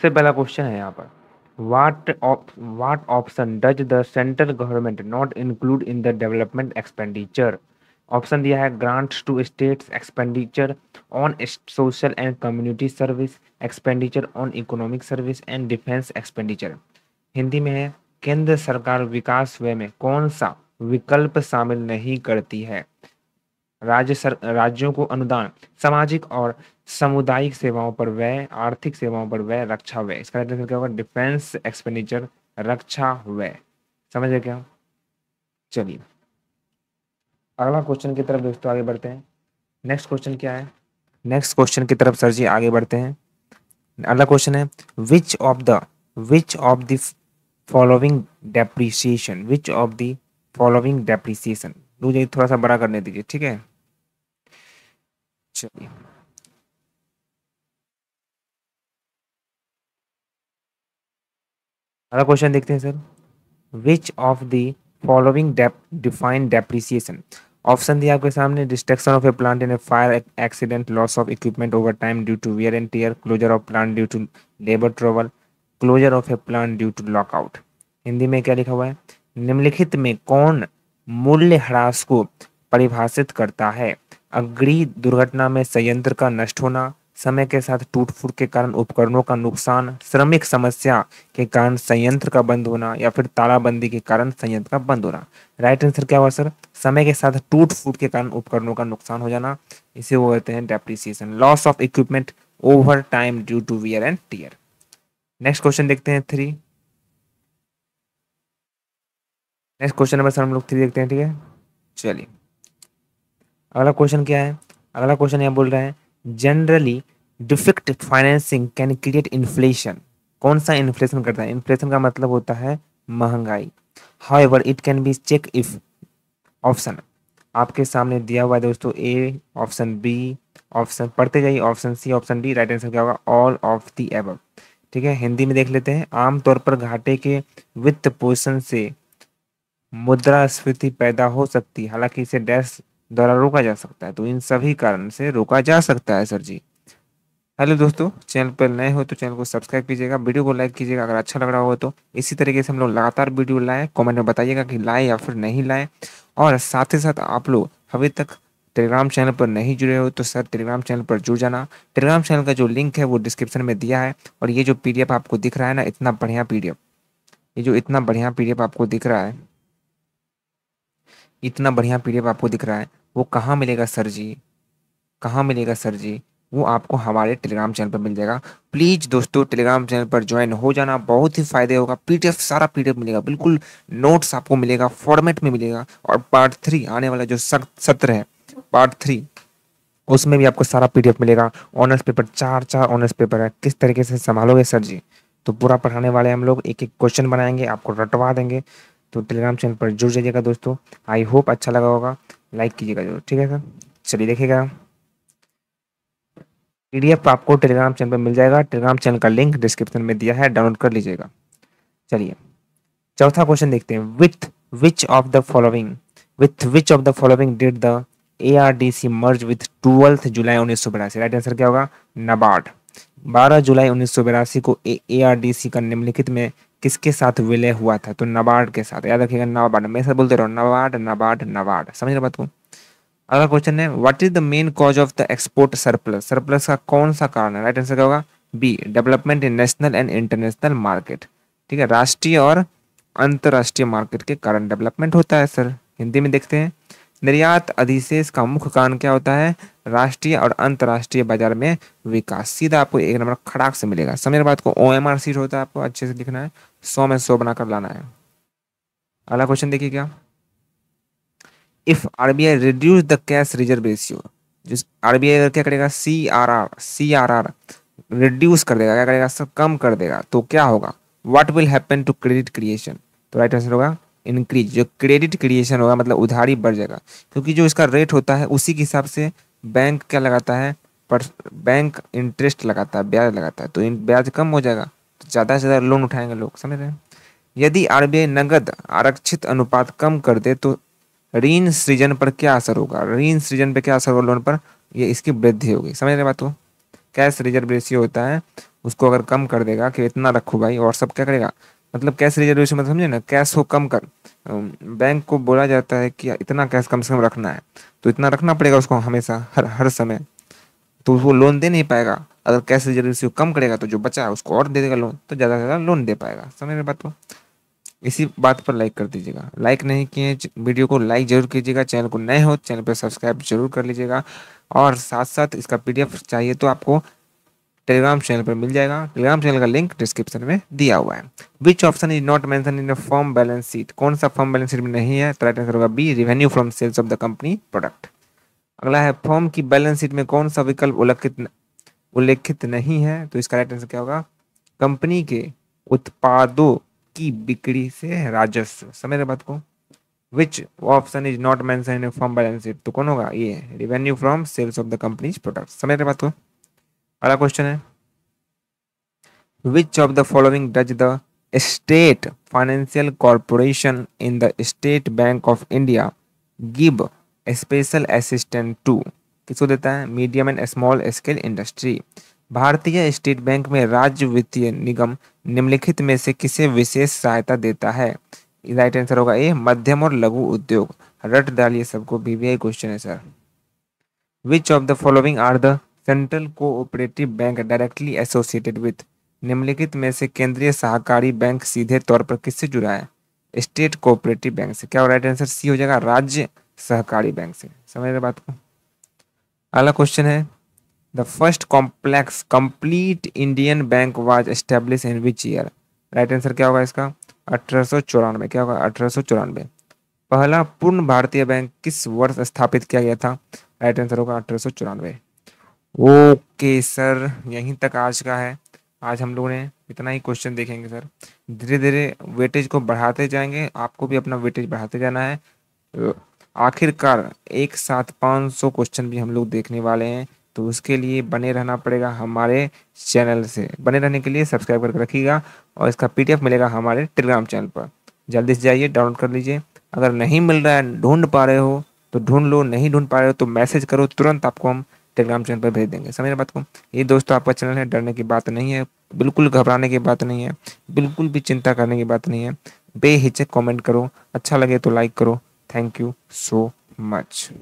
सबसे पहला क्वेश्चन है यहाँ पर what op what option does the central government not include in the development expenditure option दिया है grant to states expenditure on social and community service expenditure on economic service and defence expenditure Hindi में है केंद्र सरकार विकास व्यय में कौन सा विकल्प शामिल नहीं करती है राज्य सर राज्यों को अनुदान सामाजिक और सामुदायिक सेवाओं पर व्यय आर्थिक सेवाओं पर व्यय रक्षा व्यय इसका मतलब क्या होगा डिफेंस एक्सपेंडिचर रक्षा व्यय समझ गए क्या चलिए अगला क्वेश्चन की तरफ दोस्तों आगे बढ़ते हैं नेक्स्ट क्वेश्चन क्या है नेक्स्ट क्वेश्चन की तरफ सर जी आगे बढ़ते हैं अगला क्वेश्चन है which of the which of the following depreciation which of the following depreciation मुझे थोड़ा सा बड़ा करने दीजिए ठीक है चलिए अगला क्वेश्चन देखते हैं sir which of the following define depreciation option दिया आपके सामने destruction of a plant in a fire accident loss of equipment over time due to wear and tear closure of plant due to labour trouble closure of a plant due to lockout Hindi में क्या लिखा हुआ है निम्नलिखित में कौन मूल्य ह्रास को परिभाषित करता है अग्री दुर्घटना में संयंत्र का नष्ट होना समय के साथ टूट फूट के कारण उपकरणों का नुकसान श्रमिक समस्या के कारण संयंत्र का बंद होना या फिर तालाबंदी के कारण संयंत्र का बंद होना राइट आंसर क्या हुआ सर समय के साथ टूट फूट के कारण उपकरणों का नुकसान हो जाना इसे वो कहते हैं depreciation loss of equipment over time due to wear and tear next question देखते हैं three next question number sir हम लोग थ्री देखते हैं ठीक है चलिए अगला क्वेश्चन क्या है अगला क्वेश्चन यहाँ बोल रहे हैं generally deficit financing can create inflation कौन सा इन्फ्लेशन करता है इन्फ्लेशन का मतलब होता है महंगाई however it can be check if option आपके सामने दिया हुआ है दोस्तों ए ऑप्शन बी ऑप्शन पढ़ते जाइए option C option D right answer क्या होगा ऑल ऑफ दी एब ठीक है हिंदी में देख लेते हैं आमतौर पर घाटे के वित्त पोषण से मुद्रास्फीति पैदा हो सकती है हालांकि इसे डैश द्वारा रोका जा सकता है तो इन सभी कारण से रोका जा सकता है सर जी हेलो दोस्तों चैनल पर नए हो तो चैनल को सब्सक्राइब कीजिएगा वीडियो को लाइक कीजिएगा अगर अच्छा लग रहा हो तो इसी तरीके से हम लोग लगातार वीडियो लाएँ कमेंट में बताइएगा कि लाएँ या फिर नहीं लाएँ और साथ ही साथ आप लोग अभी तक टेलीग्राम चैनल पर नहीं जुड़े हो तो सर टेलीग्राम चैनल पर जुड़ जाना टेलीग्राम चैनल का जो लिंक है वो डिस्क्रिप्शन में दिया है और ये जो पीडीएफ आपको दिख रहा है ना इतना बढ़िया पीडीएफ ये जो इतना बढ़िया पीडीएफ आपको दिख रहा है इतना बढ़िया पी आपको दिख रहा है वो कहाँ मिलेगा सर जी कहाँ मिलेगा सर जी वो आपको हमारे टेलीग्राम चैनल पर मिल जाएगा प्लीज़ दोस्तों टेलीग्राम चैनल पर ज्वाइन हो जाना बहुत ही फायदे होगा पीडीएफ सारा पीडीएफ मिलेगा बिल्कुल नोट्स आपको मिलेगा फॉर्मेट में मिलेगा और पार्ट थ्री आने वाला जो सत्र है पार्ट थ्री उसमें भी आपको सारा पीडीएफ मिलेगा ऑनर्स पेपर चार चार ऑनर्स पेपर है किस तरीके से संभालोगे सर जी तो पूरा पढ़ाने वाले हम लोग एक एक क्वेश्चन बनाएंगे आपको रटवा देंगे तो टेलीग्राम चैनल पर जुड़ जाइएगा दोस्तों आई होप अच्छा लगा होगा लाइक कीजिएगा जरूर ठीक है सर चलिए देखिएगा पीडीएफ आपको टेलीग्राम चैनल पर मिल जाएगा टेलीग्राम चैनल का लिंक डिस्क्रिप्शन में दिया है डाउनलोड कर लीजिएगा चलिए चौथा क्वेश्चन देखते हैं with which of the following with which of the following did the A R D C merge with twelfth जुलाई उन्नीस सौ बिरासी राइट आंसर क्या होगा नबार्ड 12 जुलाई उन्नीस को ए आर डी सी का निम्नलिखित में किसके साथ विलय हुआ था तो नबार्ड के साथ याद रखिएगा नबार्ड मैं सब बोलते रहो नबार्ड नबार्ड नबार्ड समझ रहे बात को अगला क्वेश्चन है what is the main cause of the export surplus surplus का कौन सा कारण है राइट आंसर क्या होगा B development in national and international market ठीक है राष्ट्रीय और अंतर्राष्ट्रीय मार्केट के कारण डेवलपमेंट होता है सर हिंदी में देखते हैं निर्यात अधिशेष का मुख्य कारण क्या होता है राष्ट्रीय और अंतर्राष्ट्रीय बाजार में विकास सीधा आपको एक नंबर खड़ाक से मिलेगा समय बात को ओ एम आर सीट होता है आपको अच्छे से लिखना है सौ में सौ बनाकर लाना है अगला क्वेश्चन देखिए क्या if I reduce the cash reserve ratio जिस आरबीआई क्या करेगा C R R C R R reduce कर देगा क्या करेगा सब कम कर देगा तो क्या होगा what will happen to credit creation तो राइट आंसर होगा इंक्रीज जो क्रेडिट क्रिएशन होगा मतलब उधारी बढ़ जाएगा क्योंकि जो इसका रेट होता है उसी के हिसाब से बैंक क्या लगाता है पर बैंक इंटरेस्ट लगाता है ब्याज लगाता है तो ब्याज कम हो जाएगा ज़्यादा से ज़्यादा लोन उठाएंगे लोग समझ रहे हैं यदि आर नगद आरक्षित अनुपात कम कर दे तो ऋण सृजन पर क्या असर होगा ऋण सृजन पर क्या असर होगा लोन पर ये इसकी वृद्धि होगी समझ रहे बात को कैश रिजर्व रेशियो होता है उसको अगर कम कर देगा कि इतना रखो भाई और सब क्या करेगा मतलब कैश रिजर्व रेशियो मतलब समझे ना कैश को कम कर बैंक को बोला जाता है कि इतना कैश कम से कम रखना है तो इतना रखना पड़ेगा उसको हमेशा हर हर समय तो वो लोन दे नहीं पाएगा अगर कैश रिजर्व रेशियो कम करेगा तो जो बचा है उसको और दे देगा लोन तो ज़्यादा से ज़्यादा लोन दे पाएगा समझ में बात को इसी बात पर लाइक कर दीजिएगा लाइक नहीं किए वीडियो को लाइक जरूर कीजिएगा चैनल को नए हो चैनल पर सब्सक्राइब जरूर कर लीजिएगा और साथ साथ इसका पीडीएफ चाहिए तो आपको टेलीग्राम चैनल पर मिल जाएगा टेलीग्राम चैनल का लिंक डिस्क्रिप्शन में दिया हुआ है which option is not mention in form balance sheet कौन सा फॉर्म बैलेंस शीट में नहीं है तो राइट आंसर होगा B revenue from sales of the company product अगला है फॉर्म की बैलेंस शीट में कौन सा विकल्प उल्लिखित उल्लेखित नहीं है तो इसका राइट आंसर क्या होगा कंपनी के उत्पादों की बिक्री से राजस्व समझ बात को विच ऑप्शन इज नॉट मैं फॉर्म बैलेंस शीट तो कौन होगा ये revenue from sales of the company's product समझ रहे बात को अगला क्वेश्चन है which of the following does the state financial corporation in the State Bank of India give special assistant to किसको देता है medium and small scale industry भारतीय स्टेट बैंक में राज्य वित्तीय निगम निम्नलिखित में से किसे विशेष सहायता देता है राइट आंसर होगा ए मध्यम और लघु उद्योग रट डालिए सबको बीबीआई क्वेश्चन है sir which of the following are the central cooperative bank directly associated with निम्नलिखित में से केंद्रीय सहकारी बैंक सीधे तौर पर किससे जुड़ा है स्टेट कोऑपरेटिव बैंक से क्या राइट आंसर सी हो जाएगा राज्य सहकारी बैंक से समझ रहे बात को अगला क्वेश्चन है the first complex complete Indian bank was establish in which year right answer क्या होगा इसका अठारह क्या होगा अठारह पहला पूर्ण भारतीय बैंक किस वर्ष स्थापित किया गया था राइट आंसर होगा अठारह ओके सर यहीं तक आज का है आज हम लोगों ने इतना ही क्वेश्चन देखेंगे सर धीरे धीरे वेटेज को बढ़ाते जाएंगे आपको भी अपना वेटेज बढ़ाते जाना है आखिरकार एक साथ 500 क्वेश्चन भी हम लोग देखने वाले हैं तो उसके लिए बने रहना पड़ेगा हमारे चैनल से बने रहने के लिए सब्सक्राइब करके रखिएगा और इसका पीडीएफ मिलेगा हमारे टेलीग्राम चैनल पर जल्दी से जाइए डाउनलोड कर लीजिए अगर नहीं मिल रहा है ढूंढ पा रहे हो तो ढूंढ लो नहीं ढूंढ पा रहे हो तो मैसेज करो तुरंत आपको हम टेलीग्राम चैनल पर भेज देंगे समझ बात को ये दोस्तों आपका चैनल है डरने की बात नहीं है बिल्कुल घबराने की बात नहीं है बिल्कुल भी चिंता करने की बात नहीं है बेहिचक कमेंट करो अच्छा लगे तो लाइक करो Thank you so much.